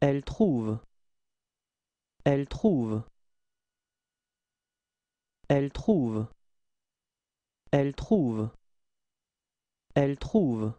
Elle trouve. Elle trouve. Elle trouve. Elle trouve. Elle trouve.